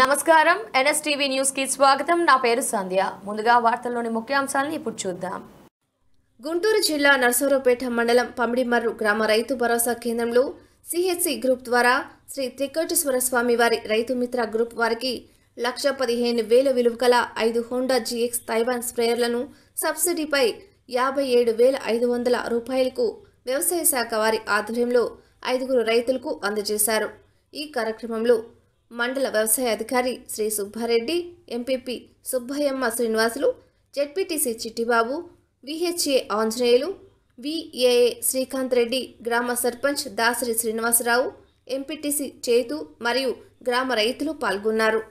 నమస్కారం NSTV news కి స్వాగతం నా పేరు సంధ్య ముందుగా వార్తల్లోని ముఖ్యాంశాలను ఇప్పుడు చూద్దాం గుంటూరు జిల్లా నర్సరావుపేట మండలం పమిడిమర్రు గ్రామ రైతు భరోసా కేంద్రంలో సిహెచ్సి గ్రూప్ ద్వారా శ్రీ త్రికోటేశ్వర స్వామి వారి రైతు మిత్ర గ్రూప్ వారికి లక్ష పదిహేను వేల విలువ గల ఐదు హోండా జీఎక్స్ తైవాన్ స్ప్రేయర్లను సబ్సిడీపై యాభై ఏడు వేల ఐదు వందల రూపాయలకు వ్యవసాయ శాఖ వారి ఆధ్వర్యంలో ఐదుగురు రైతులకు అందజేశారు ఈ కార్యక్రమంలో మండల వ్యవసాయ అధికారి Shri Subbareddy MPP Subbayyamma Srinivasulu ZPTC Chittibabu VHA Anjaneyulu VAA Srikanth Reddy గ్రామ సర్పంచ్ దాసరి శ్రీనివాసరావు ఎంపీటీసీ చేతు మరియు గ్రామ రైతులు పాల్గొన్నారు